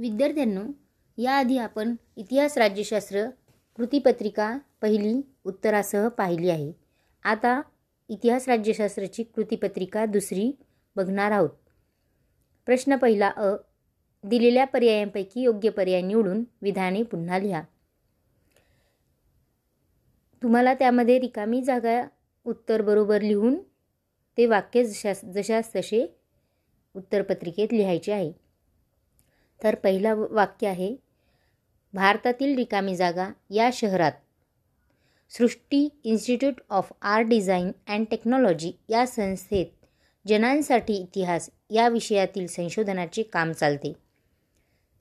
विद्यार्थ्यांनो याआधी आपण इतिहास राज्यशास्त्र कृतीपत्रिका पहिली उत्तरासह पाहिली आहे आता इतिहास राज्यशास्त्राची कृतीपत्रिका दुसरी बघणार आहोत प्रश्न पहिला अ दिलेल्या पर्यायांपैकी योग्य पर्याय निवडून विधाने पुन्हा लिहा तुम्हाला त्यामध्ये रिकामी जागा उत्तर बरोबर लिहून ते वाक्य जशा जशास तसे उत्तरपत्रिकेत लिहायचे आहे तर पहिलं वाक्य आहे भारतातील रिकामी जागा या शहरात Srishti institute of art design and technology या संस्थेत जनांसाठी इतिहास या विषयातील संशोधनाचे काम चालते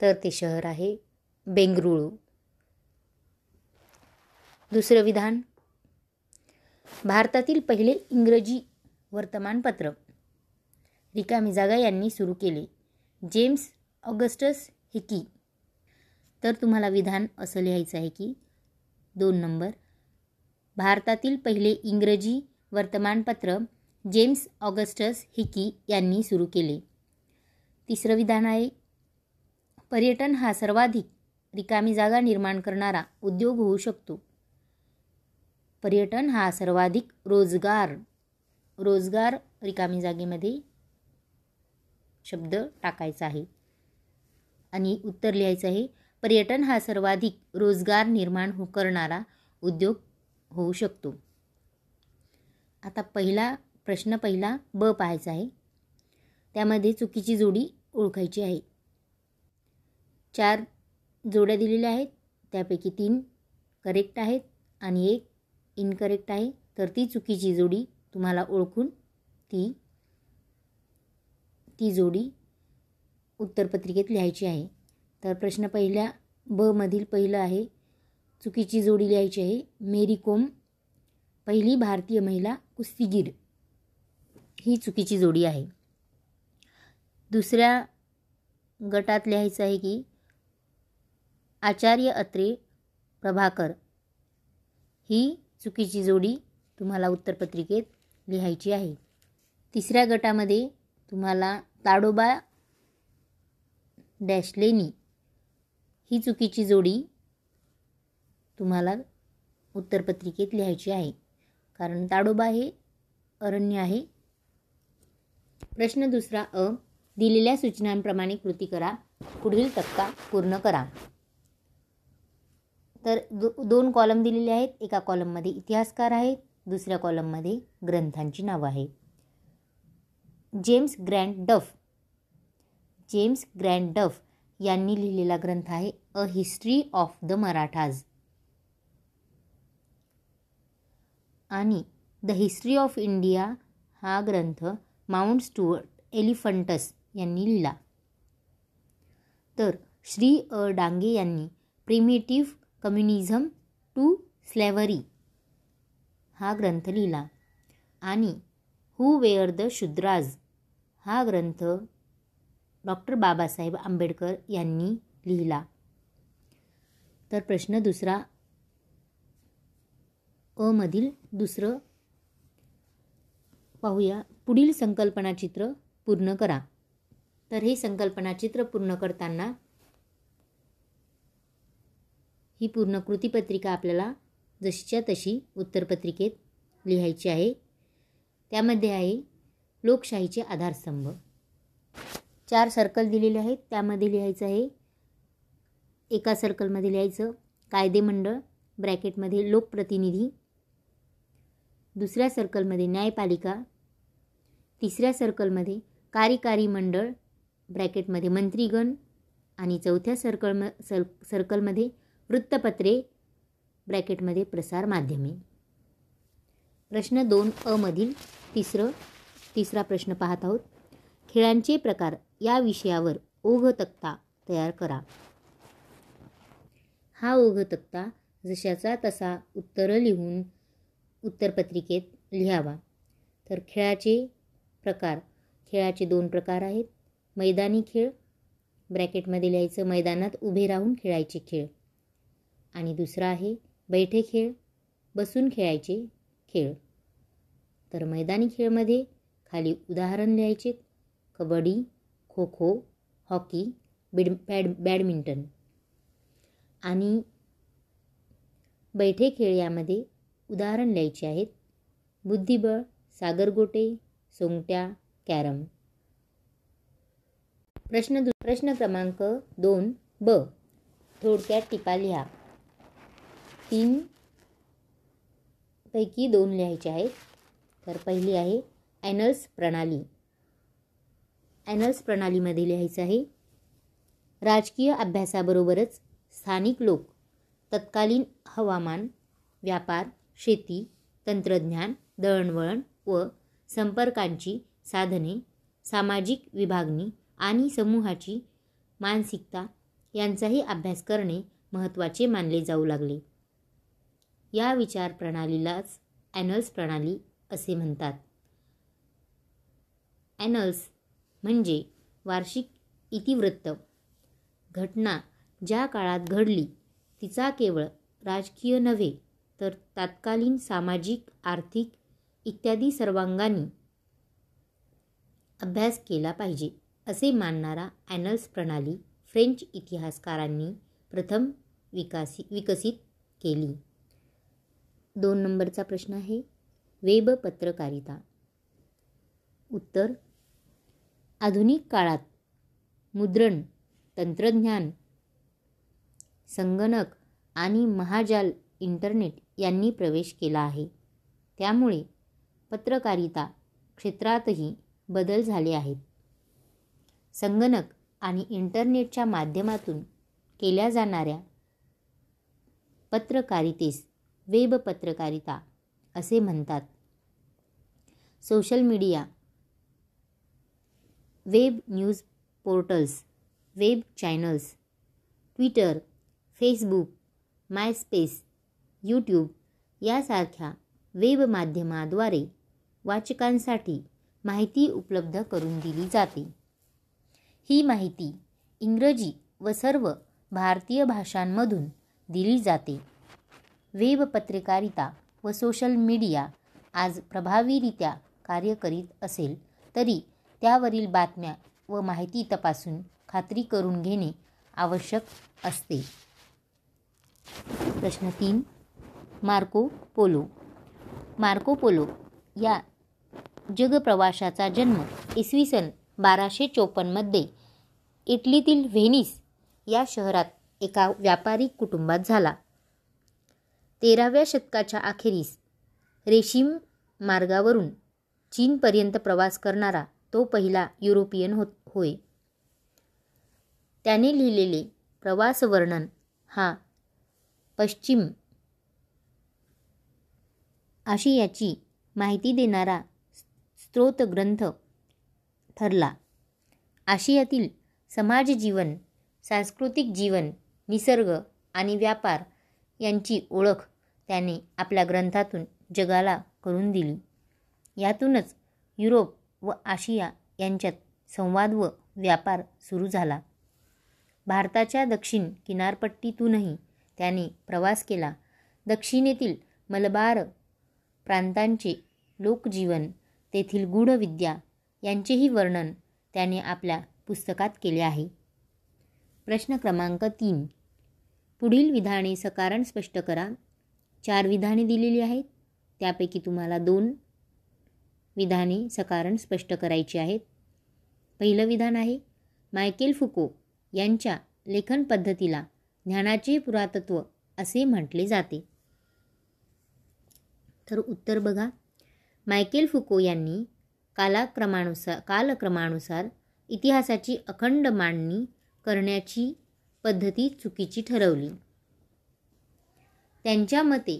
तर ते शहर आहे बेंगळुरू दुसरं विधान भारतातील पहिले इंग्रजी वर्तमानपत्र रिकामी जागा यांनी सुरू केले जेम्स ऑगस्टस हिकी तर तुम्हाला विधान असं लिहायचं आहे की दोन नंबर भारतातील पहिले इंग्रजी वर्तमानपत्र जेम्स ऑगस्टस हिकी यांनी सुरू केले तिसरं विधान आहे पर्यटन हा सर्वाधिक रिकामी जागा निर्माण करणारा उद्योग होऊ शकतो पर्यटन हा सर्वाधिक रोजगार रोजगार रिकामी जागेमध्ये शब्द टाकायचा आहे आणि उत्तर लिहायचं आहे पर्यटन हा सर्वाधिक रोजगार निर्माण हो करणारा उद्योग होऊ शकतो आता पहिला प्रश्न पहिला ब पाहायचा आहे त्यामध्ये चुकीची जोडी ओळखायची आहे चार जोड्या दिलेल्या आहेत त्यापैकी तीन करेक्ट आहेत आणि एक इनकरेक्ट आहे तर ती चुकीची जोडी तुम्हाला ओळखून ती ती जोडी उत्तरपत्रिकेत लिहायची आहे तर प्रश्न पहिल्या बमधील पहिलं आहे चुकीची जोडी लिहायची आहे मेरी कोम पहिली भारतीय महिला कुस्तीगीर ही चुकीची जोडी आहे दुसऱ्या गटात लिहायचं आहे की आचार्य अत्रे प्रभाकर ही चुकीची जोडी तुम्हाला उत्तरपत्रिकेत लिहायची आहे तिसऱ्या गटामध्ये तुम्हाला ताडोबा डॅशलेनी ही चुकीची जोडी तुम्हाला उत्तरपत्रिकेत लिहायची आहे कारण ताडोबा हे अरण्य आहे प्रश्न दुसरा अ दिलेल्या सूचनांप्रमाणे कृती करा पुढील तक्का पूर्ण करा तर दो दोन कॉलम दिलेले आहेत एका कॉलममध्ये इतिहासकार आहेत दुसऱ्या कॉलममध्ये ग्रंथांची नावं आहेत James Grant Duff James Grant Duff यांनी लिहिलेला ग्रंथ आहे a history of the Marathas आणि द हिस्ट्री ऑफ इंडिया हा ग्रंथ माउंट स्टुअर्ट एलिफंटस यांनी लिहिला तर श्री अ डांगे यांनी प्रिमेटिव्ह कम्युनिझम टू स्लेवरी हा ग्रंथ लिहिला आणि हू वेअर द शुद्राज हा ग्रंथ डॉक्टर बाबासाहेब आंबेडकर यांनी लिहिला तर प्रश्न दुसरा अ मधील दुसरं पाहूया पुढील संकल्पनाचित्र पूर्ण करा तर हे संकल्पनाचित्र पूर्ण करताना ही पूर्ण कृतीपत्रिका आपल्याला जशीच्या तशी उत्तरपत्रिकेत लिहायची आहे त्यामध्ये आहे लोकशाहीचे आधारस्तंभ चार सर्कल दिलेले आहेत त्यामध्ये लिहायचं आहे एका सर्कलमध्ये लिहायचं कायदेमंडळ ब्रॅकेटमध्ये लोकप्रतिनिधी दुसऱ्या सर्कलमध्ये न्यायपालिका तिसऱ्या सर्कलमध्ये कार्यकारी मंडळ ब्रॅकेटमध्ये मंत्रीगण आणि चौथ्या सर्कल सर सर्कलमध्ये वृत्तपत्रे ब्रॅकेटमध्ये प्रसार माध्यमे प्रश्न दोन अमधील तिसरं तिसरा प्रश्न पाहत आहोत खेळांचे प्रकार या विषयावर ओघ तक्ता तयार करा हा ओघ तक्ता जशाचा तसा उत्तरं लिहून उत्तरपत्रिकेत लिहावा तर खेळाचे प्रकार खेळाचे दोन प्रकार आहेत मैदानी खेळ ब्रॅकेटमध्ये लिहायचं मैदानात उभे राहून खेळायचे खेळ आणि दुसरा आहे बैठे खेळ बसून खेळायचे खेळ तर मैदानी खेळमध्ये खाली उदाहरण लिहायचे कबड्डी खो खो हॉकी बिड बॅड बॅडमिंटन आणि बैठे खेळ यामध्ये उदाहरण लिहायचे आहेत बुद्धिबळ सागरगोटे सोंगट्या कॅरम प्रश्न दु प्रश्न क्रमांक दोन ब थोडक्यात टिपा लिहा तीन पैकी दोन लिहायचे आहेत तर पहिली आहे ॲनल्स प्रणाली ॲनल्स प्रणालीमध्ये लिहायचं आहे राजकीय अभ्यासाबरोबरच स्थानिक लोक तत्कालीन हवामान व्यापार शेती तंत्रज्ञान दळणवळण व संपर्कांची साधने सामाजिक विभागणी आणि समूहाची मानसिकता यांचाही अभ्यास करणे महत्त्वाचे मानले जाऊ लागले या विचार प्रणालीलाच ॲनल्स प्रणाली असे म्हणतात ॲनल्स म्हणजे वार्षिक इतिवृत्त घटना ज्या काळात घडली तिचा केवळ राजकीय नव्हे तर तात्कालीन सामाजिक आर्थिक इत्यादी सर्वांगांनी अभ्यास केला पाहिजे असे मानणारा ॲनल्स प्रणाली फ्रेंच इतिहासकारांनी प्रथम विकासी विकसित केली दोन नंबरचा प्रश्न आहे वेब पत्रकारिता उत्तर आधुनिक काळात मुद्रण तंत्रज्ञान संगणक आणि महाजाल इंटरनेट यांनी प्रवेश केला आहे त्यामुळे पत्रकारिता क्षेत्रातही बदल झाले आहेत संगणक आणि इंटरनेटच्या माध्यमातून केल्या जाणाऱ्या पत्रकारितेस वेब पत्रकारिता असे म्हणतात social media web news portals web channels Twitter Facebook MySpace YouTube यासारख्या वेब माध्यमाद्वारे वाचकांसाठी माहिती उपलब्ध करून दिली जाते ही माहिती इंग्रजी व सर्व भारतीय भाषांमधून दिली जाते वेब पत्रकारिता व सोशल मीडिया आज प्रभावीरित्या कार्य करीत असेल तरी त्यावरील बातम्या व माहिती तपासून खात्री करून घेणे आवश्यक असते प्रश्न तीन मार्को पोलो मार्को पोलो या जगप्रवाशाचा जन्म इसवी सन बाराशे चौपन्नमध्ये इटलीतील व्हेनिस या शहरात एका व्यापारी कुटुंबात झाला तेराव्या शतकाच्या अखेरीस रेशीम मार्गावरून चीनपर्यंत प्रवास करणारा तो पहिला युरोपियन हो होय त्याने लिहिलेले प्रवासवर्णन हा पश्चिम आशियाची माहिती देणारा स्त्रोतग्रंथ ठरला आशियातील समाजजीवन सांस्कृतिक जीवन निसर्ग आणि व्यापार यांची ओळख त्याने आपल्या ग्रंथातून जगाला करून दिली यातूनच युरोप व आशिया यांच्यात संवाद व व्यापार सुरू झाला भारताच्या दक्षिण किनारपट्टीतूनही त्याने प्रवास केला दक्षिणेतील मलबार प्रांतांचे लोकजीवन तेथील गूढविद्या यांचेही वर्णन त्याने आपल्या पुस्तकात केले आहे प्रश्न क्रमांक तीन पुढील विधाने सकारण स्पष्ट करा चार विधाने दिलेली आहेत त्यापैकी तुम्हाला दोन विधाने सकारण स्पष्ट करायची आहेत पहिलं विधान आहे मायकेल फुको यांच्या लेखन पद्धतीला ज्ञानाचे पुरातत्व असे म्हटले जाते तर उत्तर बघा मायकेल फुको यांनी कालाक्रमानुसार कालक्रमानुसार इतिहासाची अखंड मांडणी करण्याची पद्धती चुकीची ठरवली त्यांच्या मते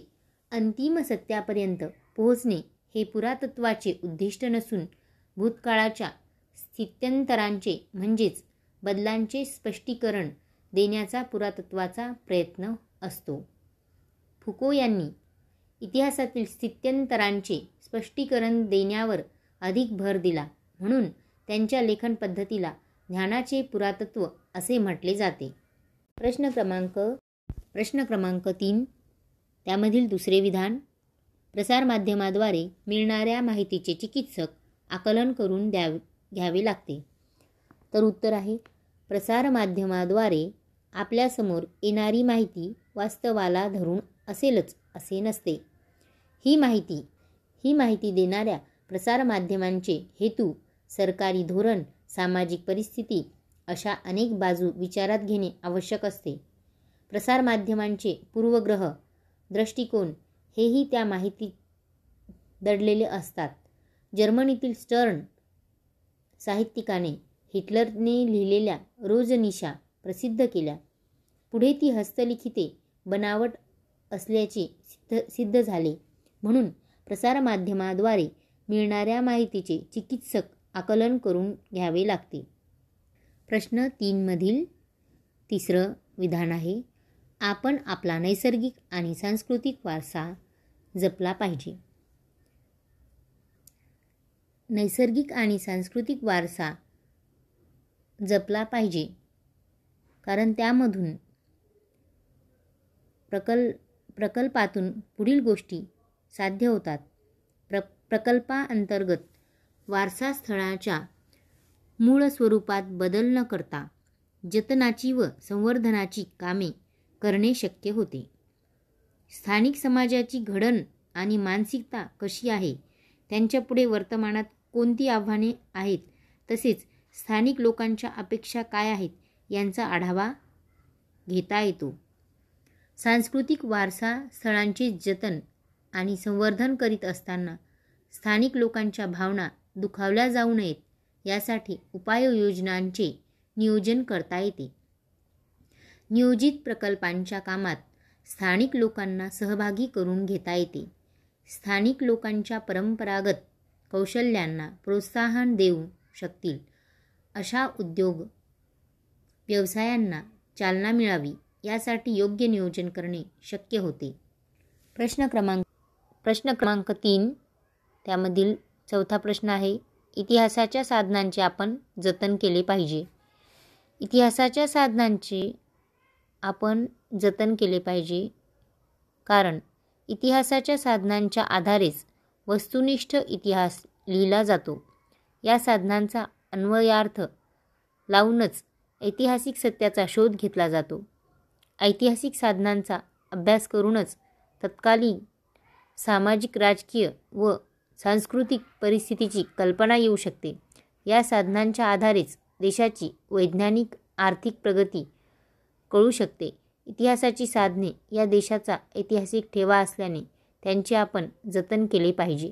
अंतिम सत्यापर्यंत पोहोचणे हे पुरातत्वाचे उद्दिष्ट नसून भूतकाळाच्या स्थित्यंतरांचे म्हणजेच बदलांचे स्पष्टीकरण देण्याचा पुरातत्वाचा प्रयत्न असतो फुको यांनी इतिहासातील स्थित्यंतरांचे स्पष्टीकरण देण्यावर अधिक भर दिला म्हणून त्यांच्या लेखन पद्धतीला ज्ञानाचे पुरातत्व असे म्हटले जाते प्रश्न क्रमांक प्रश्न क्रमांक तीन त्यामधील दुसरे विधान प्रसारमाध्यमाद्वारे मिळणाऱ्या माहितीचे चिकित्सक आकलन करून द्याव घ्यावे लागते तर उत्तर आहे प्रसारमाध्यमाद्वारे आपल्यासमोर येणारी माहिती वास्तवाला धरून असेलच असे नसते ही माहिती ही माहिती देणाऱ्या प्रसारमाध्यमांचे हेतू सरकारी धोरण सामाजिक परिस्थिती अशा अनेक बाजू विचारात घेणे आवश्यक असते प्रसारमाध्यमांचे पूर्वग्रह दृष्टिकोन हेही त्या माहिती दडलेले असतात जर्मनीतील स्टर्न साहित्यिकाने हिटलरने लिहिलेल्या रोजनिशा प्रसिद्ध केल्या पुढे ती हस्तलिखिते बनावट असल्याचे सिद्ध सिद्ध झाले म्हणून प्रसारमाध्यमाद्वारे मिळणाऱ्या माहितीचे चिकित्सक आकलन करून घ्यावे लागते प्रश्न तीनमधील तिसरं विधान आहे आपण आपला नैसर्गिक आणि सांस्कृतिक वारसा जपला पाहिजे नैसर्गिक आणि सांस्कृतिक वारसा जपला पाहिजे कारण त्यामधून प्रकल प्रकल्पातून पुढील गोष्टी साध्य होतात प्र प्रकल्पाअंतर्गत वारसा स्थळाच्या मूळ स्वरूपात बदल न करता जतनाची व संवर्धनाची कामे करणे शक्य होते स्थानिक समाजाची घडण आणि मानसिकता कशी आहे त्यांच्यापुढे वर्तमानात कोणती आव्हाने आहेत तसेच स्थानिक लोकांच्या अपेक्षा काय आहेत यांचा आढावा घेता येतो सांस्कृतिक वारसा स्थळांचे जतन आणि संवर्धन करीत असताना स्थानिक लोकांच्या भावना दुखावल्या जाऊ नयेत यासाठी उपाययोजनांचे नियोजन करता येते नियोजित प्रकल्पांच्या कामात स्थानिक लोकांना सहभागी करून घेता येते स्थानिक लोकांच्या परंपरागत कौशल्यांना प्रोत्साहन देऊ शकतील अशा उद्योग व्यवसायांना चालना मिळावी यासाठी योग्य नियोजन करणे शक्य होते प्रश्न क्रमांक प्रश्न क्रमांक तीन त्यामधील चौथा प्रश्न आहे इतिहासाच्या साधनांचे आपण जतन केले पाहिजे इतिहासाच्या साधनांचे आपण जतन केले पाहिजे कारण इतिहासाच्या साधनांच्या आधारेच वस्तुनिष्ठ इतिहास लिहिला जातो या साधनांचा अन्वयार्थ लावूनच ऐतिहासिक सत्याचा शोध घेतला जातो ऐतिहासिक साधनांचा अभ्यास करूनच तत्कालीन सामाजिक राजकीय व सांस्कृतिक परिस्थितीची कल्पना येऊ शकते या साधनांच्या आधारेच देशाची वैज्ञानिक आर्थिक प्रगती कळू शकते इतिहासाची साधने या देशाचा ऐतिहासिक ठेवा असल्याने त्यांचे आपण जतन केले पाहिजे